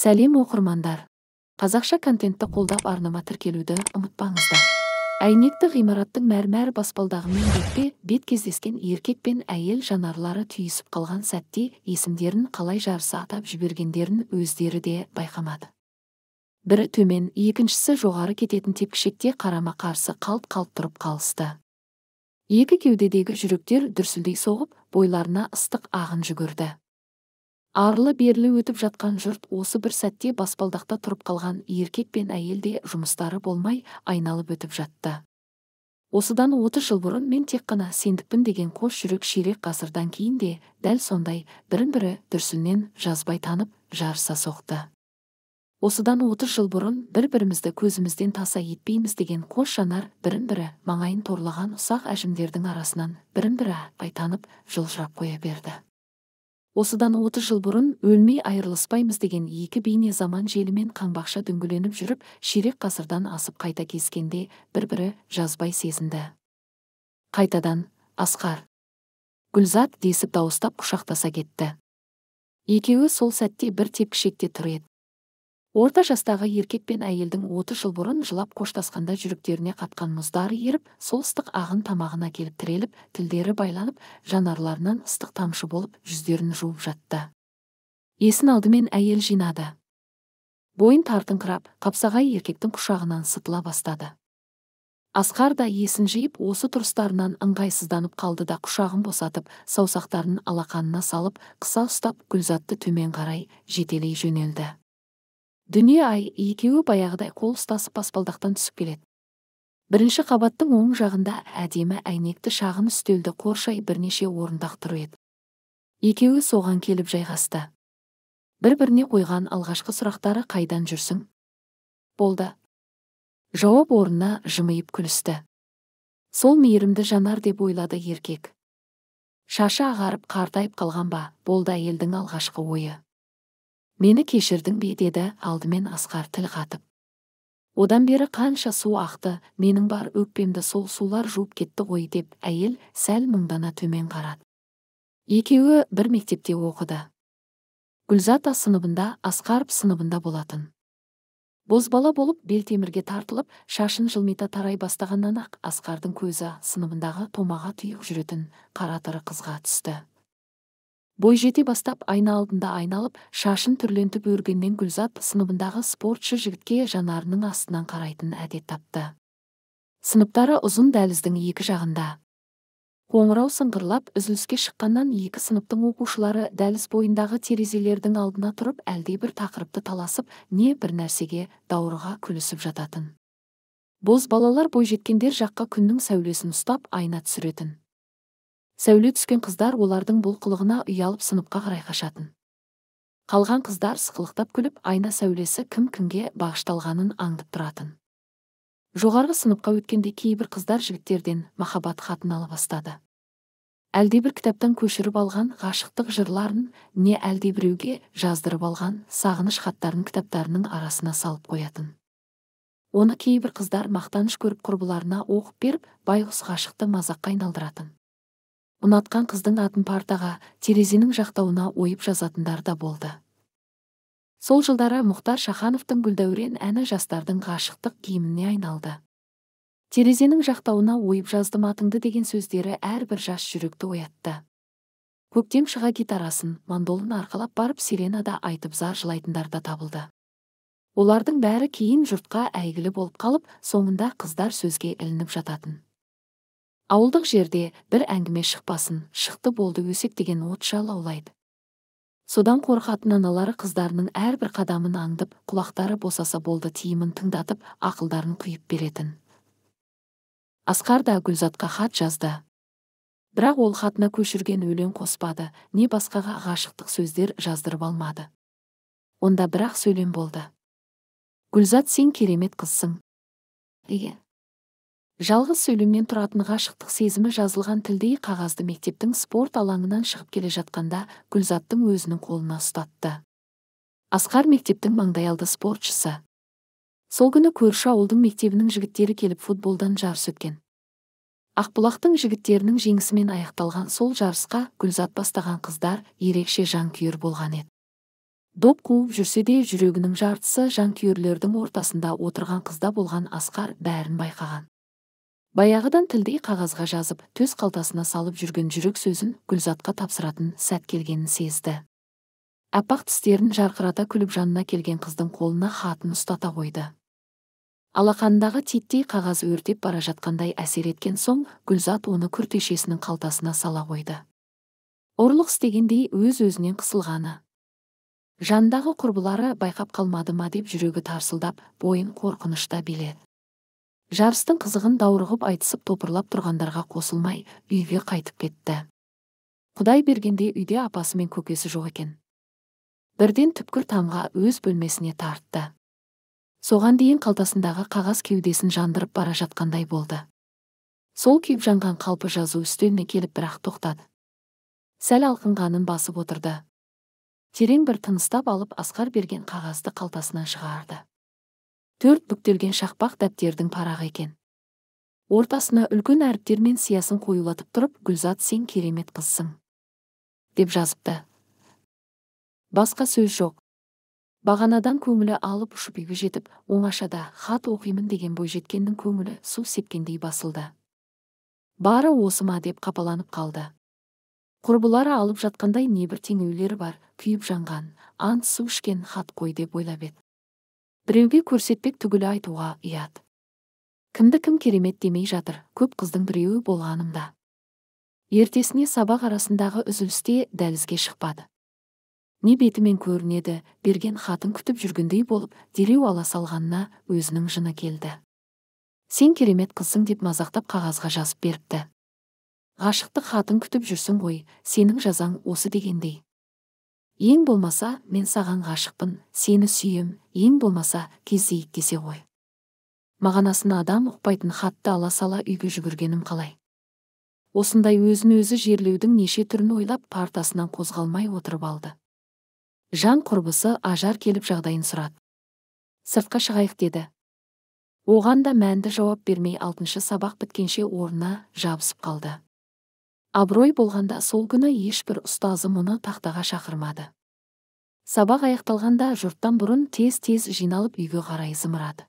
сәлем оқырмандар қазақша контентті қолдап арнама тіркелуді ұмытпаңыздар әйнекті ғимараттың мәрмәр баспалдағымен бетпе бет кездескен еркек пен әйел жанарлары түйісіп қалған сәтте есімдерін қалай жарыса атап жібергендерін өздері де байқамады бірі төмен екіншісі жоғары кететін тепкішекте қарама қарсы қалт қалт тұрып қалысты екі кеудедегі жүректер дүрсілдей соғып бойларына ыстық ағын жүгірді арлы-берлі өтіп жатқан жұрт осы бір сәтте баспалдақта тұрып қалған еркек пен әйел жұмыстары болмай айналып өтіп жатты осыдан отыз жыл бұрын мен тек қана сендікпін деген қос жүрек ширек қасырдан кейін де дәл сондай бірін бірі дүрсіннен жазбай танып жарыса соқты осыдан отыз жыл бұрын бір бірімізді көзімізден таса етпейміз деген қос жанар бірін бірі маңайын торлаған ұсақ әжімдердің арасынан бірін бірі айтанып жылжырап қоя берді осыдан отыз жыл бұрын өлмей айырылыспаймыз деген екі бейне заман желімен қаңбақша дүңгіленіп жүріп ширек қасырдан асып қайта кескенде бір бірі жазбай сезінді қайтадан асқар гүлзат десіп дауыстап құшақтаса кетті екеуі сол сәтте бір тепкішекте тұр еді орта жастағы еркек пен әйелдің отыз жыл бұрын жылап қоштасқанда жүректеріне қатқан мұздары еріп сол ыстық ағын тамағына келіп тіреліп тілдері байланып жанарларынан ыстық тамшы болып жүздерін жуып жатты есін алдымен әйел жинады бойын тартыңқырап қапсағай еркектің құшағынан сытыла бастады асқар да есін жиып осы тұрыстарынан ыңғайсызданып қалды да құшағын босатып саусақтарын алақанына салып қыса ұстап гүлзатты төмен қарай жетелей жөнелді дүние ай екеуі баяғыдай қол ұстасып баспалдақтан түсіп келеді бірінші қабаттың оң жағында әдемі әйнекті шағын үстелді қоршай бірнеше орындақ тұр еді екеуі соған келіп жайғасты бір біріне қойған алғашқы сұрақтары қайдан жүрсің болды жауап орнына жымиып күлісті сол мейірімді жанар деп ойлады еркек шашы ағарып қартайып қалған ба болды әйелдің алғашқы ойы мені кешірдің бе деді алдымен асқар тіл қатып одан бері қанша су ақты менің бар өкпемді сол сулар жуып кетті ғой деп әйел сәл мұңдана төмен қарады екеуі бір мектепте оқыды гүлзата сыныбында асқаров сыныбында болатын бозбала болып белтемірге тартылып шашын жылмита тарай бастағаннан ақ асқардың көзі сыныбындағы томаға тұйық жүретін қара қызға түсті Бой бойжете бастап айна алдында айналып шашын түрлентіп өргеннен гүлзат сыныбындағы спортшы жігітке жанарының астынан қарайтын әдет тапты сыныптары ұзын дәліздің екі жағында қоңырау сыңғырлап үзіліске шыққаннан екі сыныптың оқушылары дәліз бойындағы терезелердің алдына тұрып әлдебір тақырыпты таласып не бір нәрсеге даурыға күлісіп жататын боз балалар бойжеткендер жаққа күннің сәулесін ұстап айна түсіретін сәуле түскен қыздар олардың бұл қылығына ұялып сыныпқа қарай қашатын қалған қыздар сықылықтап күліп айна сәулесі кім кімге бағышталғанын аңдып тұратын жоғарғы сыныпқа өткенде кейбір қыздар жігіттерден махаббат хатын ала бастады әлдебір кітаптан көшіріп алған ғашықтық жырларын не әлдебіреуге жаздырып алған сағыныш хаттарын кітаптарының арасына салып қоятын оны кейбір қыздар мақтаныш көріп құрбыларына оқып беріп байғұс ғашықты мазаққа айналдыратын ұнатқан қыздың атын партаға терезенің жақтауына ойып жазатындар да болды сол жылдары мұхтар шахановтың гүлдәурен әні жастардың ғашықтық киіміне айналды терезенің жақтауына ойып жаздым атыңды деген сөздері әрбір жас жүректі оятты көктем шыға гитарасын мандолын арқалап барып сиренада айтып зар жылайтындар да табылды олардың бәрі кейін жұртқа әйгілі болып қалып соңында қыздар сөзге ілініп жататын ауылдық жерде бір әңгіме шықпасын шықты болды өсек деген отша лаулайды содан қорқатын аналары қыздарының әрбір қадамын аңдып құлақтары босаса болды тиімін тыңдатып ақылдарын құйып беретін асқар да гүлзатқа хат жазды бірақ ол хатына көшірген өлең қоспады не басқаға ғашықтық сөздер жаздырып алмады онда бірақ сөйлем болды гүлзат сен керемет қызсың деген жалғыз сөйлемнен тұратын ғашықтық сезімі жазылған тілдей қағазды мектептің спорт алаңынан шығып келе жатқанда гүлзаттың өзінің қолына ұстатты асқар мектептің маңдайалды спортшысы сол күні көрші ауылдың мектебінің жігіттері келіп футболдан жарыс өткен ақбұлақтың жігіттерінің жеңісімен аяқталған сол жарысқа гүлзат бастаған қыздар ерекше жанкүйер болған еді доп қуып жүрсе де жүрегінің жартысы жанкүйерлердің ортасында отырған қызда болған асқар бәрін байқаған баяғыдан тілдей қағазға жазып төз қалтасына салып жүрген жүрек сөзін гүлзатқа тапсыратын сәт келгенін сезді аппақ тістерін жарқырата күліп жанына келген қыздың қолына хатын ұстата қойды алақандағы титтей қағаз өртеп бара жатқандай әсер еткен соң гүлзат оны күртешесінің қалтасына сала қойды ұрлық істегендей өз өзінен қысылғаны жандағы құрбылары байқап қалмады ма деп жүрегі тарсылдап бойын қорқынышта биледі жарыстың қызығын даурығып айтысып топырлап тұрғандарға қосылмай үйге қайтып кетті құдай бергенде үйде апасы мен көкесі жоқ екен бірден түпкір тамға өз бөлмесіне тартты соған дейін қалтасындағы қағаз кеудесін жандырып бара жатқандай болды сол күйіп жанған қалпы жазу үстеліне келіп бірақ тоқтады сәл алқынғанын басып отырды терең бір тыныстап алып асқар берген қағазды қалтасынан шығарды төрт бүктелген шақпақ дәптердің парағы екен ортасына үлкен әріптермен сиясын қоюлатып тұрып гүлзат сен керемет қызсың деп жазыпты басқа сөз жоқ бағанадан көңілі алып ұшып үйге жетіп оңашада хат оқимын деген бойжеткеннің көңілі су сепкендей басылды бары осы ма деп қапаланып қалды құрбылары алып жатқандай небір теңеулері бар күйіп жанған ант су ішкен хат қой деп ойлап еді біреуге көрсетпек түгілі айтуға ұят кімді кім керемет демей жатыр көп қыздың біреуі болғанымда ертесіне сабақ арасындағы үзілісте дәлізге шықпады не бетімен көрінеді берген хатын күтіп жүргендей болып дереу ала салғанына өзінің жыны келді сен керемет қызсың деп мазақтап қағазға жазып беріпті ғашықтық хатын күтіп жүрсің ғой сенің жазаң осы дегендей ең болмаса мен саған ғашықпын сені сүйем ең болмаса кездейік десе ғой мағанасына адам ұқпайтын хатты ала сала үйге жүгіргенім қалай осындай өзін өзі жерлеудің неше түрін ойлап партасынан қозғалмай отырып алды жан құрбысы ажар келіп жағдайын сұрады сыртқа шығайық деді оған да мәнді жауап бермей алтыншы сабақ біткенше орнына жабысып қалды Аброй болғанда сол күні ешбір ұстазы мұны тақтаға шақырмады сабақ аяқталғанда жұрттан бұрын тез тез жиналып үйге қарай зымырады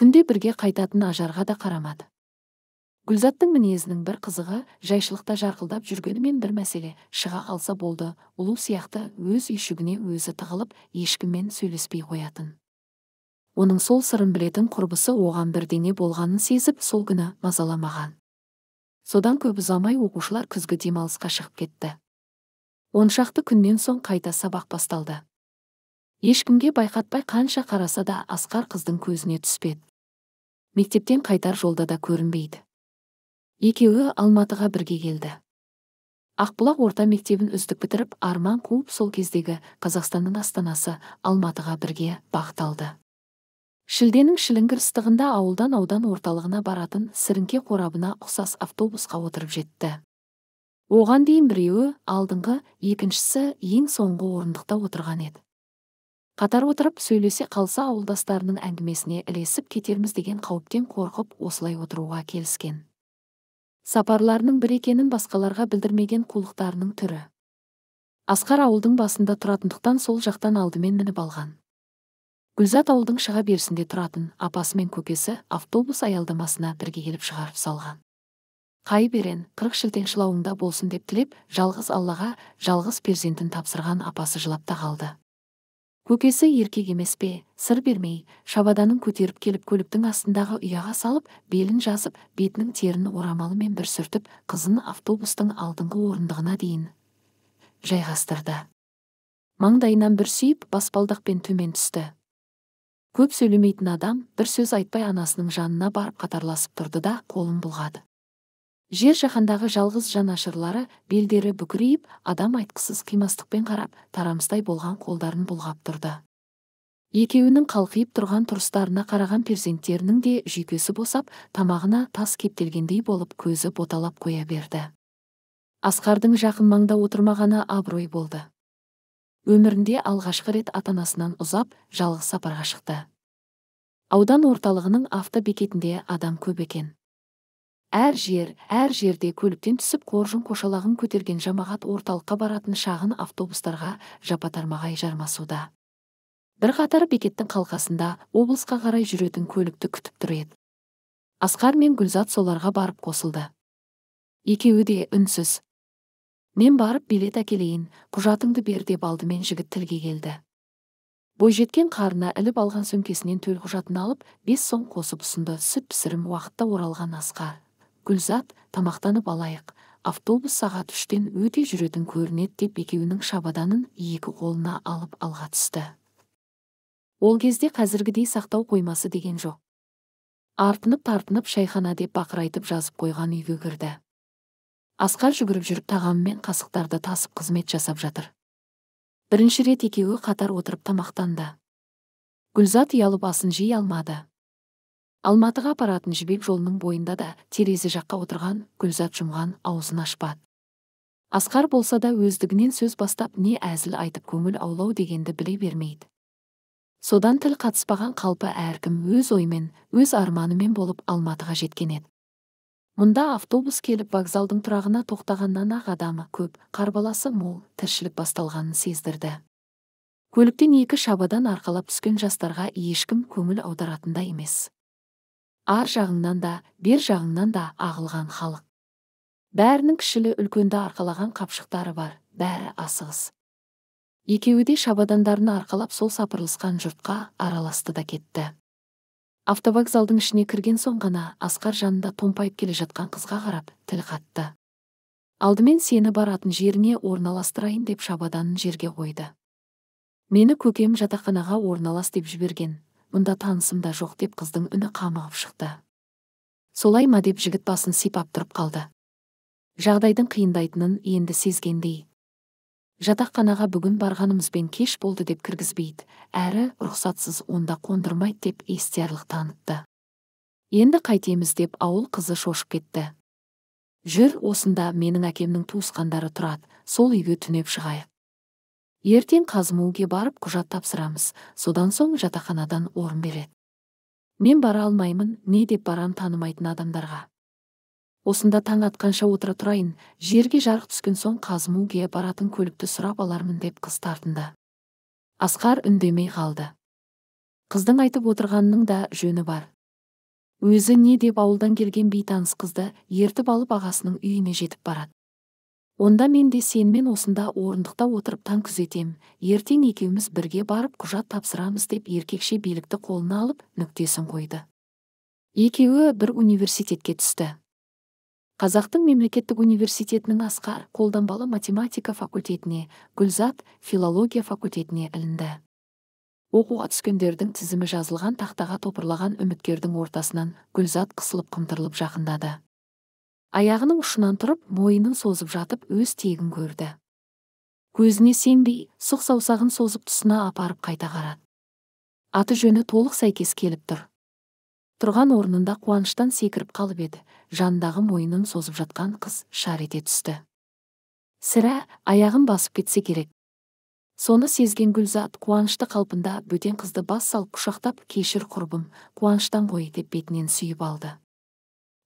күнде бірге қайтатын ажарға да қарамады гүлзаттың мінезінің бір қызығы жайшылықта жарқылдап жүргенімен бір мәселе шыға қалса болды ұлу сияқты өз үйшігіне өзі тығылып ешкіммен сөйлеспей қоятын оның сол сырын білетін құрбысы оған бірдеңе болғанын сезіп сол күні мазаламаған содан көп ұзамай оқушылар күзгі демалысқа шығып кетті он күннен соң қайта сабақ басталды ешкімге байқатпай қанша қараса да асқар қыздың көзіне түспеді мектептен қайтар жолда да көрінбейді екеуі алматыға бірге келді ақбұлақ орта мектебін үздік бітіріп арман қуып сол кездегі қазақстанның астанасы алматыға бірге бақталды шілденің шіліңгір ыстығында ауылдан аудан орталығына баратын сіріңке қорабына ұқсас автобусқа отырып жетті оған дейін біреуі алдыңғы екіншісі ең соңғы орындықта отырған еді қатар отырып сөйлесе қалса ауылдастарының әңгімесіне ілесіп кетерміз деген қауіптен қорқып осылай отыруға келіскен сапарларының бір екенін басқаларға білдірмеген қулықтарының түрі асқар ауылдың басында тұратындықтан сол жақтан алдымен мініп алған гүлзат ауылдың шыға берісінде тұратын апасы мен көкесі автобус аялдамасына бірге келіп шығарып салған қай берен қырық шілтең шылауыңда болсын деп тілеп жалғыз аллаға жалғыз перзентін тапсырған апасы жылап та қалды көкесі еркек емес пе сыр бермей шабаданын көтеріп келіп көліктің астындағы ұяға салып белін жасып, бетінің терін орамалымен бір сүртіп қызын автобустың алдыңғы орындығына дейін жайғастырды маңдайынан бір сүйіп баспалдақпен төмен түсті көп сөйлемейтін адам бір сөз айтпай анасының жанына барып қатарласып тұрды да қолын бұлғады жер жаһандағы жалғыз жанашырлары белдері бүкірейіп адам айтқысыз қимастықпен қарап тарамыстай болған қолдарын бұлғап тұрды екеуінің қалқиып тұрған тұрыстарына қараған перзенттерінің де жүйкесі босап тамағына тас кептелгендей болып көзі боталап қоя берді асқардың жақын маңда отырмағаны абырой болды өмірінде алғашқы рет ата ұзап жалғыз сапарға шықты аудан орталығының автобекетінде адам көп екен әр жер әр жерде көліктен түсіп қоржын қошалағын көтерген жамағат орталыққа баратын шағын автобустарға жапатармағай жармасуда бірқатар бекеттің қалқасында облысқа қарай жүретін көлікті күтіп тұр еді асқар мен гүлзат соларға барып қосылды екеуі де үнсіз мен барып билет әкелейін құжатыңды бер деп алдымен жігіт тілге келді бойжеткен қарына іліп алған сөмкесінен төл құжатын алып бес сом қосып ұсынды сүт пісірім уақытта оралған асқа гүлзат тамақтанып алайық автобус сағат үштен өте жүретін көрінеді деп екеуінің шабаданын екі қолына алып алға түсті ол кезде қазіргідей сақтау қоймасы деген жоқ артынып тартынып шайхана деп бақырайтып жазып қойған үйге кірді асқар жүгіріп жүріп тағам мен қасықтарды тасып қызмет жасап жатыр бірінші рет екеуі қатар отырып тамақтанды гүлзат ұялып асын жей алмады алматыға апаратын жібек жолының бойында да терезе жаққа отырған гүлзат жұмған аузын ашпады асқар болса да өздігінен сөз бастап не әзіл айтып көңіл аулау дегенді біле бермейді содан тіл қатыспаған қалпы әркім өз оймен өз арманымен болып алматыға жеткен еді мұнда автобус келіп вокзалдың тұрағына тоқтағаннан ақ адамы көп қарбаласы мол тіршілік басталғанын сездірді көліктен екі шабадан арқалап түскен жастарға ешкім көңіл аударатындай емес ар жағыңнан да бер жағыңнан да ағылған халық бәрінің кішілі үлкенді арқалаған қапшықтары бар бәрі асығыс екеуі де шабадандарын арқалап сол сапырылысқан жұртқа араласты да кетті автовокзалдың ішіне кірген соң ғана асқар жанында томпайып келе жатқан қызға қарап тіл қатты алдымен сені баратын жеріне орналастырайын деп шабаданын жерге қойды мені көкем жатақханаға орналас деп жіберген мұнда танысым да жоқ деп қыздың үні қамығып шықты солай ма деп жігіт басын сипап тұрып қалды жағдайдың қиындайтынын енді сезгендей жатақханаға бүгін барғанымызбен кеш болды деп кіргізбейді әрі рұқсатсыз онда қондырмайды деп естиярлық танытты енді қайтеміз деп ауыл қызы шошып кетті жүр осында менің әкемнің туысқандары тұрады сол үйге түнеп шығайық ертең қазмуге барып құжат тапсырамыз содан соң жатақханадан орын береді мен бара алмаймын не деп барам танымайтын адамдарға осында таң атқанша отыра тұрайын жерге жарық түскен соң қазмуге баратын көлікті сұрап алармын деп қыз тартынды асқар үндемей қалды қыздың айтып отырғанының да жөні бар өзі не деп ауылдан келген бейтаныс қызды ертіп алып ағасының үйіне жетіп барады онда мен де сенімен осында орындықта отырып таң күзетем. ертең екеуміз бірге барып құжат тапсырамыз деп еркекше билікті қолына алып нүктесін қойды екеуі бір университетке түсті қазақтың мемлекеттік университетінің асқар қолданбалы математика факультетіне гүлзат филология факультетіне ілінді оқуға түскендердің тізімі жазылған тақтаға топырлаған үміткердің ортасынан гүлзат қысылып қымтырылып жақындады аяғының ұшынан тұрып мойынын созып жатып өз тегін көрді көзіне сенбей сұқ саусағын созып тұсына апарып қайта қарады аты жөні толық сәйкес келіп тұр тұрған орнында қуаныштан секіріп қалып еді жандағы мойнын созып жатқан қыз шар ете түсті сірә аяғын басып кетсе керек соны сезген гүлзат қуанышты қалпында бөтен қызды бас салып құшақтап кешір құрбым қуаныштан ғой деп бетінен сүйіп алды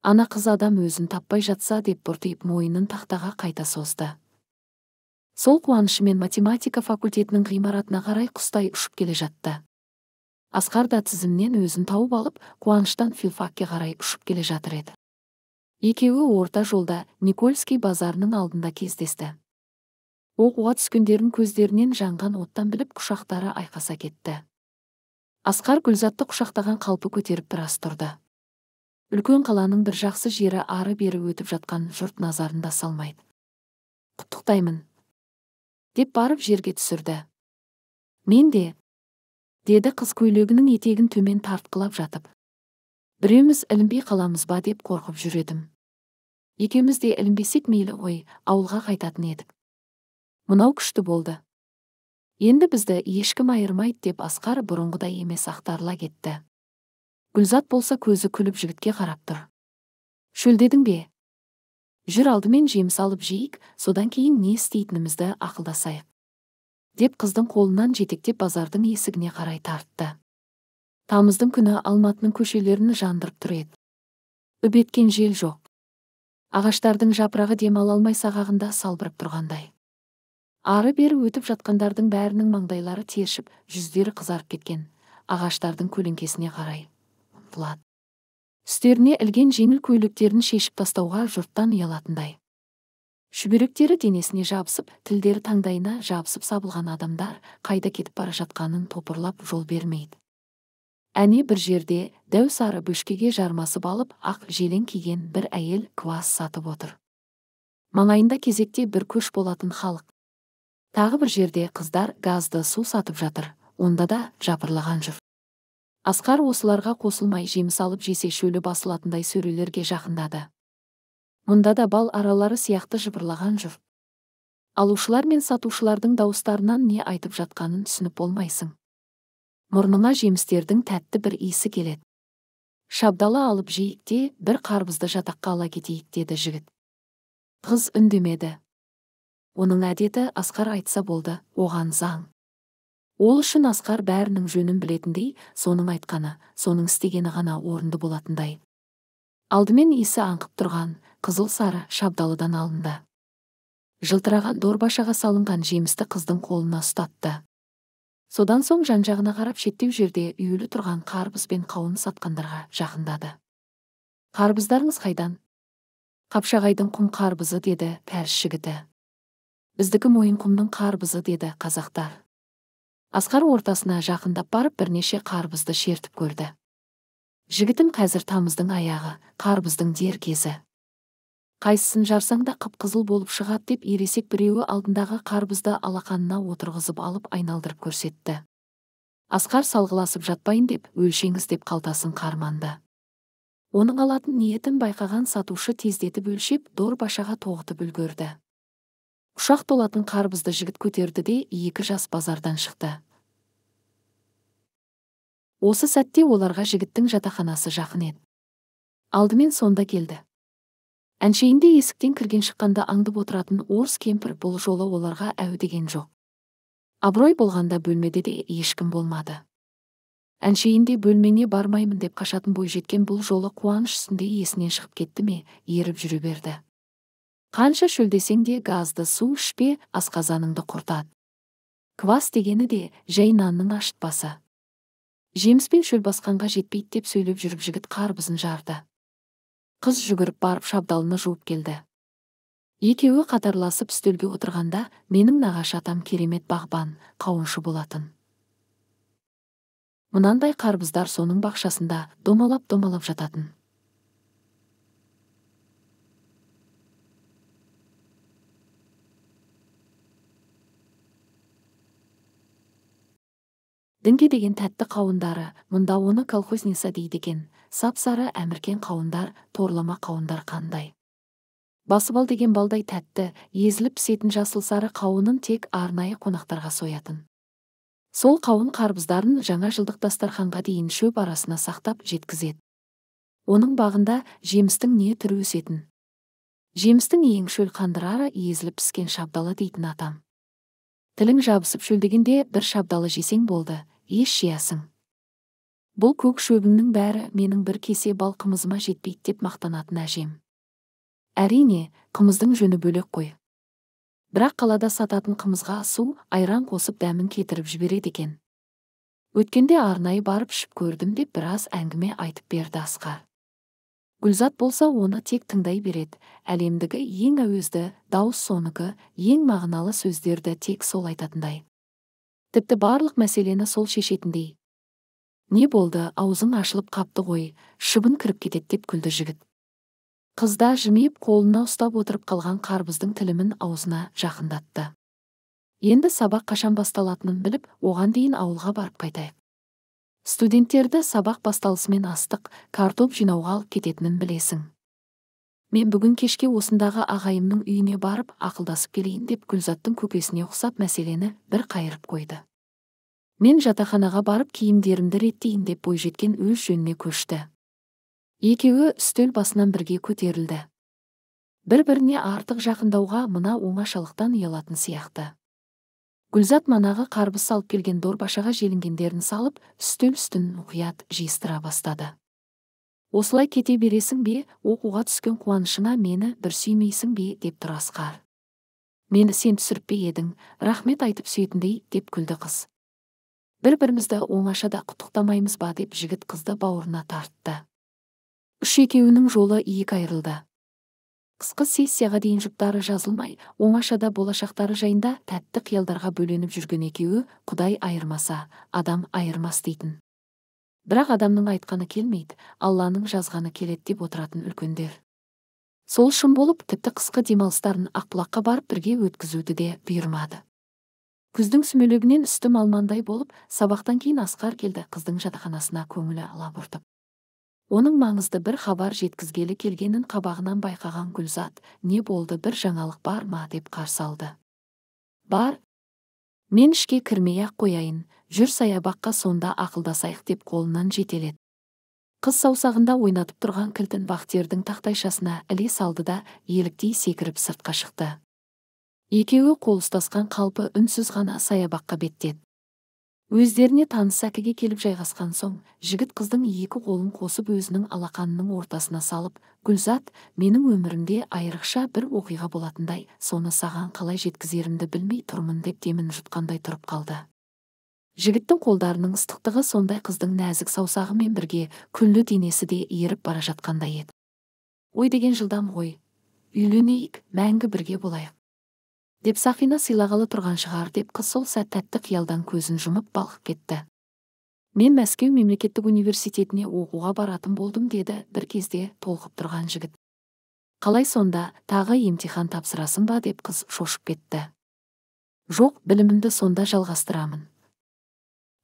ана қыз адам өзін таппай жатса деп бұртиып мойынын тақтаға қайта созды сол қуанышымен математика факультетінің ғимаратына қарай құстай ұшып келе жатты асқар да тізімнен өзін тауып алып қуаныштан филфакке қарай ұшып келе жатыр еді екеуі орта жолда никольский базарының алдында кездесті оқуға түскендерін көздерінен жанған оттан біліп құшақтары айқаса кетті асқар гүлзатты құшақтаған қалпы көтеріп біраз тұрды үлкен қаланың бір жақсы жері ары бері өтіп жатқан жұрт назарында салмайды құттықтаймын деп барып жерге түсірді мен де деді қыз көйлегінің етегін төмен тартқылап жатып біреуміз ілінбей қаламыз ба деп қорқып жүр едім екеуміз де ілінбесек мейлі ғой ауылға қайтатын едік мынау күшті болды енді бізді ешкім айырмайды деп асқар бұрынғыдай емес ақтарыла кетті гүлзат болса көзі күліп жігітке қарап тұр шөлдедің бе жүр алдымен жеміс алып жейік содан кейін не істейтінімізді ақылдасайық деп қыздың қолынан жетектеп базардың есігіне қарай тартты тамыздың күні алматының көшелерін жандырып тұр еді үбеткен жел жоқ ағаштардың жапырағы демала алмай сағағында салбырып тұрғандай ары бері өтіп жатқандардың бәрінің маңдайлары тершіп жүздері қызарып кеткен ағаштардың көлеңкесіне қарай ұмтылады үстеріне ілген жеңіл көйлектерін шешіп тастауға жұрттан ұялатындай шүберектері денесіне жабысып тілдері таңдайына жабысып сабылған адамдар қайда кетіп бара жатқанын топырлап жол бермейді әне бір жерде дәу сары бөшкеге жармасып алып ақ желең киген бір әйел квас сатып отыр маңайында кезекте бір көш болатын халық тағы бір жерде қыздар газды су сатып жатыр онда да жапырлаған жүр асқар осыларға қосылмай жеміс алып жесе шөлі басылатындай сөрелерге жақындады мұнда да бал аралары сияқты жыбырлаған жүр алушылар мен сатушылардың дауыстарынан не айтып жатқанын түсініп болмайсың мұрныңа жемістердің тәтті бір иісі келеді шабдала алып жейік те бір қарбызды жатаққа ала кетейік деді жігіт қыз үндемеді оның әдеті асқар айтса болды оған заң ол үшін асқар бәрінің жөнін білетіндей соның айтқаны соның істегені ғана орынды болатындай алдымен иісі аңқып тұрған қызыл сары шабдалыдан алынды жылтыраған дорбашаға салынған жемісті қыздың қолына ұстатты содан соң жан қарап шеттеу жерде үйілі тұрған қарбыз бен қауын сатқандарға жақындады қарбыздарыңыз қайдан қапшағайдың құм қарбызы деді пәріс жігіті біздікі мойынқұмның қарбызы деді қазақтар асқар ортасына жақындап барып бірнеше қарбызды шертіп көрді жігітім қазір тамыздың аяғы қарбыздың дер кезі қайсысын жарсаң да қып қызыл болып шығады деп ересек біреуі алдындағы қарбызды алақанына отырғызып алып айналдырып көрсетті асқар салғыласып жатпайын деп өлшеңіз деп қалтасын қарманды оның алатын ниетін байқаған сатушы тездетіп өлшеп дорбашаға тоғытып үлгерді ұшақ толатын қарбызды жігіт көтерді де екі жас базардан шықты осы сәтте оларға жігіттің жатақханасы жақын еді алдымен сонда келді әншейінде есіктен кірген шыққанда аңдып отыратын орыс кемпір бұл жолы оларға әу деген жоқ абырой болғанда бөлмеде де ешкім болмады әншейінде бөлмеңе бармаймын деп қашатын бой бойжеткен бұл жолы қуаныш үстінде есінен шығып кетті ме еріп жүре берді қанша шөлдесең де газды су ішпе асқазаныңды құртады квас дегені де жай нанның ашытпасы пен шөл басқанға жетпейді деп сөйлеп жүріп жігіт қарбызын жарды қыз жүгіріп барып шабдалыны жуып келді екеуі қатарласып үстелге отырғанда менің нағашы атам керемет бағбан қауыншы болатын мынандай қарбыздар соның бақшасында домалап домалап жататын дінге деген тәтті қауындары мұнда оны колхозница дейді екен сап сары әміркен қауындар торлама қауындар қандай басыбал деген балдай тәтті езіліп пісетін жасыл сары қауынын тек арнайы қонақтарға соятын сол қауын қарбыздарын жаңа жылдық дастарханға дейін шөп арасына сақтап жеткізеді оның бағында жемістің не түрі өсетін жемістің ең шөл қандырары езіліп піскен шабдалы дейтін атам тілің жабысып шөлдегенде бір шабдалы жесең болды жиясың бұл көк шөбімнің бәрі менің бір кесе бал қымызыма жетпейді деп мақтанатын әжем әрине қымыздың жөні бөлек қой бірақ қалада сататын қымызға су айран қосып дәмін кетіріп жібереді екен өткенде арнайы барып ішіп көрдім деп біраз әңгіме айтып берді асқар гүлзат болса оны тек тыңдай береді әлемдігі ең әуезді дауыс соныкі ең мағыналы сөздерді тек сол айтатындай тіпті барлық мәселені сол шешетіндей не болды аузың ашылып қапты ғой шыбын кіріп кетеді деп күлді жігіт қызда жымиып қолына ұстап отырып қалған қарбыздың тілімін аузына жақындатты енді сабақ қашан басталатынын біліп оған дейін ауылға барып қайтайық студенттерді сабақ басталысымен астық картоп жинауға алып кететінін білесің мен бүгін кешке осындағы ағайымның үйіне барып ақылдасып келейін деп гүлзаттың көкесіне ұқсап мәселені бір қайырып қойды мен жатақханаға барып киімдерімді реттейін деп бойжеткен өз жөніне көшті екеуі үстел басынан бірге көтерілді бір біріне артық жақындауға мына оңашалықтан ұялатын сияқты гүлзат манағы қарбыз салып келген дорбашаға желінгендерін салып үстел үстін мұқият жиыстыра бастады осылай кете бересің бе оқуға түскен қуанышыңа мені бір сүймейсің бе деп тұр асқар мені сен түсіріп пе едің рахмет айтып сүйетіндей деп күлді қыз бір бірімізді оңашада құттықтамаймыз ба деп жігіт қызды бауырына тартты үш екеуінің жолы екі айырылды қысқы сессияға дейін жұптары жазылмай оңашада болашақтары жайында тәтті қиялдарға бөленіп жүрген екеуі құдай айырмаса адам айырмас дейтін бірақ адамның айтқаны келмейді алланың жазғаны келеді деп отыратын үлкендер сол үшін болып тіпті қысқы демалыстарын ақбұлаққа барып бірге өткізуді де бұйырмады күздің сүмелегінен үсті малмандай болып сабақтан кейін асқар келді қыздың жатақханасына көңілі алабұртып оның маңызды бір хабар жеткізгелі келгенін қабағынан байқаған гүлзат не болды бір жаңалық бар ма деп қарсы алды бар мен ішке кірмей ақ қояйын жүр саябаққа сонда ақылдасайық деп қолынан жетеледі қыз саусағында ойнатып тұрған кілтін бақтердің тақтайшасына іле салды да еліктей секіріп сыртқа шықты екеуі қол ұстасқан қалпы үнсіз ғана саябаққа беттеді өздеріне таныс әкіге келіп жайғасқан соң жігіт қыздың екі қолын қосып өзінің алақанының ортасына салып гүлзат менің өмірімде айрықша бір оқиға болатындай соны саған қалай жеткізерімді білмей тұрмын деп демін жұтқандай тұрып қалды жігіттің қолдарының ыстықтығы сондай қыздың нәзік саусағымен бірге күллі денесі де еріп бара жатқандай еді ой деген жылдам ғой үйленейік мәңгі бірге болайық деп сақина сыйлағалы тұрған шығар деп қыз сол сәт тәтті қиялдан көзін жұмып балқып кетті мен мәскеу мемлекеттік университетіне оқуға баратын болдым деді бір кезде толқып тұрған жігіт қалай сонда тағы емтихан тапсырасың ба деп қыз шошып кетті жоқ білімімді сонда жалғастырамын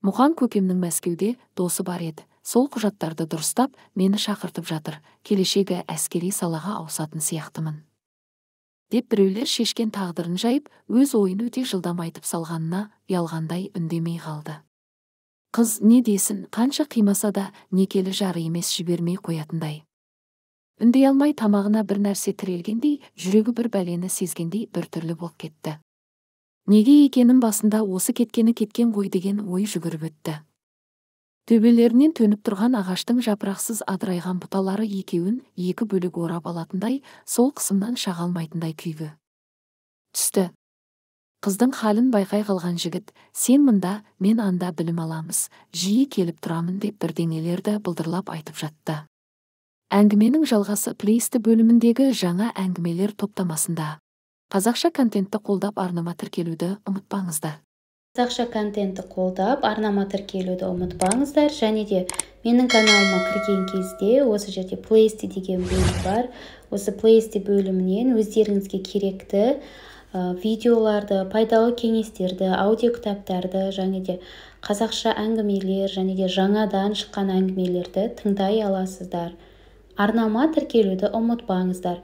мұған көкемнің мәскеуде досы бар еді сол құжаттарды дұрыстап мені шақыртып жатыр келешегі әскери салаға ауысатын сияқтымын деп біреулер шешкен тағдырын жайып өз ойын өте жылдам айтып салғанына ұялғандай үндемей қалды қыз не десін қанша қимаса да некелі жары емес жібермей қоятындай үндей алмай тамағына бір нәрсе тірелгендей жүрегі бір бәлені сезгендей біртүрлі болып кетті неге екенін басында осы кеткені кеткен ғой деген ой жүгіріп өтті төбелерінен төніп тұрған ағаштың жапырақсыз адырайған бұталары екеуін екі бөлек орап алатындай сол қысымнан шағалмайтындай күйгі түсті қыздың халін байқай қалған жігіт сен мында мен анда білім аламыз жиі келіп тұрамын деп бірдеңелерді былдырлап айтып жатты әңгіменің жалғасы плейсті бөліміндегі жаңа әңгімелер топтамасында қазақша контентті қолдап арнама тіркелуді ұмытпаңыздар қазақша контентті қолдап арнама тіркелуді ұмытпаңыздар және де менің каналыма кірген кезде осы жерде плейсти деген бөлім бар осы плейсти бөлімінен өздеріңізге керекті видеоларды пайдалы кеңестерді аудиокітаптарды және де қазақша әңгімелер және де жаңадан шыққан әңгімелерді тыңдай аласыздар арнама тіркелуді ұмытпаңыздар